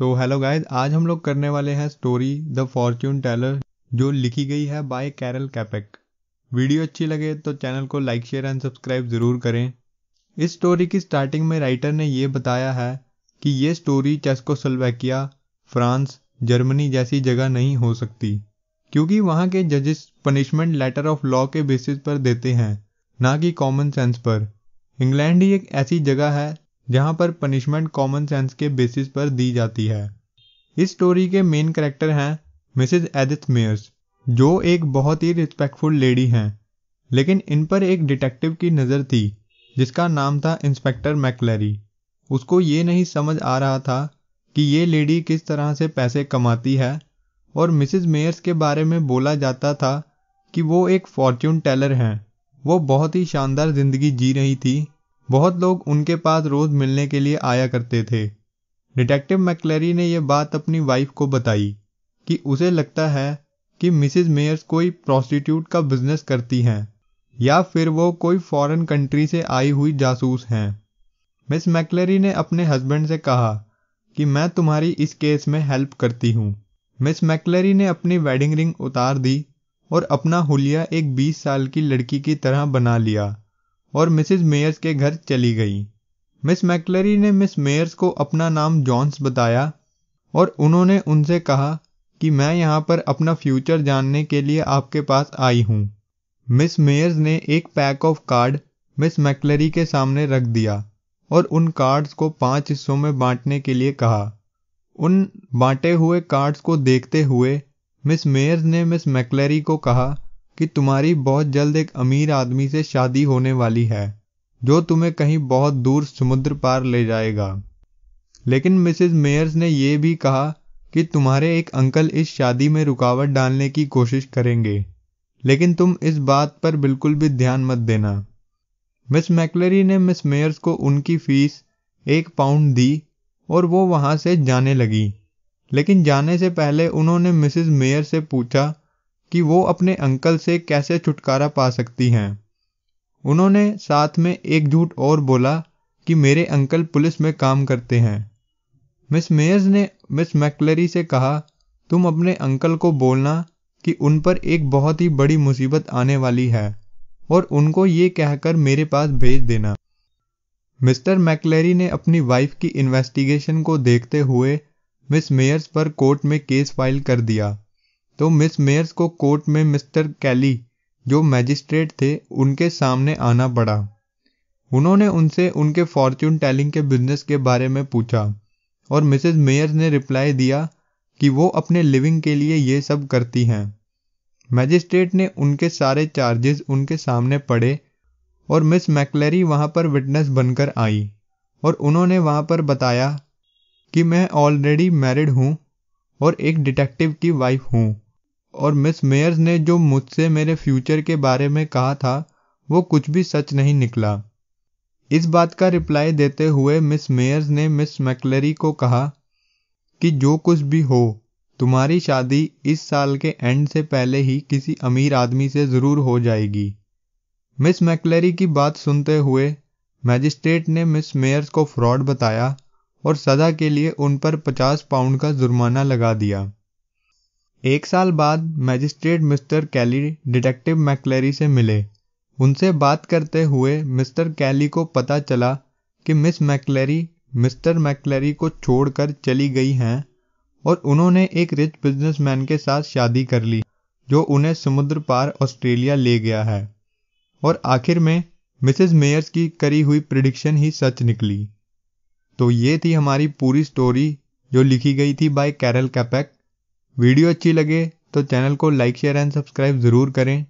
so hello guys आज हम लोग करने वाले हैं स्टोरी द फॉर्च्यून टेलर जो लिखी गई है बाय कैरल कैपेक वीडियो अच्छी लगे तो चैनल को लाइक शेयर एंड सब्सक्राइब ज़रूर करें इस स्टोरी की स्टार्टिंग में राइटर ने ये बताया है कि ये story Czechoslovakia France Germany जैसी जगह नहीं हो सकती क्योंकि वहां के जजेस पनिशमेंट लेटर ऑफ लॉ के बेसिस पर देते हैं ना कि कॉमन सेंस पर इंग्लैंड ही एक ऐसी जगह है जहां पर पनिशमेंट कॉमन सेंस के बेसिस पर दी जाती है इस स्टोरी के मेन करेक्टर हैं मिसेज एडिथ मेयर्स जो एक बहुत ही रिस्पेक्टफुल लेडी हैं लेकिन इन पर एक डिटेक्टिव की नज़र थी जिसका नाम था इंस्पेक्टर मैकलरी उसको ये नहीं समझ आ रहा था कि ये लेडी किस तरह से पैसे कमाती है और मिसेज मेयर्स के बारे में बोला जाता था कि वो एक फॉर्च्यून टेलर हैं वो बहुत ही शानदार ज़िंदगी जी रही थी बहुत लोग उनके पास रोज मिलने के लिए आया करते थे डिटेक्टिव मैकलरी ने यह बात अपनी वाइफ को बताई कि उसे लगता है कि मिसिज मेयर्स कोई प्रॉस्टिट्यूट का बिजनेस करती हैं या फिर वो कोई फॉरेन कंट्री से आई हुई जासूस हैं मिस मैकलेरी ने अपने हस्बैंड से कहा कि मैं तुम्हारी इस केस में हेल्प करती हूँ मिस मैकलरी ने अपनी वेडिंग रिंग उतार दी और अपना हुलिया एक 20 साल की लड़की की तरह बना लिया और मिसिज मेयर्स के घर चली गई मिस मैकलरी ने मिस मेयर्स को अपना नाम जॉन्स बताया और उन्होंने उनसे कहा कि मैं यहाँ पर अपना फ्यूचर जानने के लिए आपके पास आई हूँ मिस मेयर्स ने एक pack of card Miss McCleary के सामने रख दिया और उन कार्ड्स को पांच हिस्सों में बांटने के लिए कहा उन बांटे हुए कार्ड्स को देखते हुए मिस मेयर्स ने मिस मैकलरी को कहा कि तुम्हारी बहुत जल्द एक अमीर आदमी से शादी होने वाली है जो तुम्हें कहीं बहुत दूर समुद्र पार ले जाएगा लेकिन मिसेस मेयर्स ने यह भी कहा कि तुम्हारे एक अंकल इस शादी में रुकावट डालने की कोशिश करेंगे लेकिन तुम इस बात पर बिल्कुल भी ध्यान मत देना मिस मैकलरी ने मिस मेयर्स को उनकी फीस एक पाउंड दी और वो वहां से जाने लगी लेकिन जाने से पहले उन्होंने मिसेस मेयर से पूछा कि वो अपने अंकल से कैसे छुटकारा पा सकती हैं उन्होंने साथ में एक झूठ और बोला कि मेरे अंकल पुलिस में काम करते हैं मिस मेयर्स ने मिस मैकलरी से कहा तुम अपने अंकल को बोलना कि उन पर एक बहुत ही बड़ी मुसीबत आने वाली है और उनको ये कहकर मेरे पास भेज देना मिस्टर मैकलेरी ने अपनी वाइफ की इन्वेस्टिगेशन को देखते हुए मिस मेयर्स पर कोर्ट में केस फाइल कर दिया तो मिस मेयर्स को कोर्ट में मिस्टर कैली जो मैजिस्ट्रेट थे उनके सामने आना पड़ा उन्होंने उनसे उनके फॉर्च्यून टेलिंग के बिजनेस के बारे में पूछा और मिसेस मेयर्स ने रिप्लाई दिया कि वो अपने लिविंग के लिए ये सब करती हैं मैजिस्ट्रेट ने उनके सारे चार्जेस उनके सामने पड़े और मिस मैकलेरी वहाँ पर विटनेस बनकर आई और उन्होंने वहाँ पर बताया कि मैं ऑलरेडी मैरिड हूँ और एक डिटेक्टिव की वाइफ हूँ और मिस मेयर्स ने जो मुझसे मेरे फ्यूचर के बारे में कहा था वो कुछ भी सच नहीं निकला इस बात का रिप्लाई देते हुए मिस मेयर्स ने मिस मैकलरी को कहा कि जो कुछ भी हो तुम्हारी शादी इस साल के एंड से पहले ही किसी अमीर आदमी से ज़रूर हो जाएगी मिस मैकलरी की बात सुनते हुए मैजिस्ट्रेट ने मिस मेयर्स को फ्रॉड बताया और सज़ा के लिए उन पर पचास पाउंड का जुर्माना लगा दिया एक साल बाद magistrate Mister Kelly detective McCleary से मिले उनसे बात करते हुए मिस्टर कैली को पता चला कि मिस मैकलेरी मिस्टर मैक्लेरी को छोड़कर चली गई हैं और उन्होंने एक रिच बिजनेसमैन के साथ शादी कर ली जो उन्हें समुद्र पार ऑस्ट्रेलिया ले गया है और आखिर में मिसेस मेयर्स की करी हुई प्रिडिक्शन ही सच निकली तो ये थी हमारी पूरी स्टोरी जो लिखी गई थी बाय कैरल कैपेक वीडियो अच्छी लगे तो चैनल को लाइक शेयर एंड सब्सक्राइब ज़रूर करें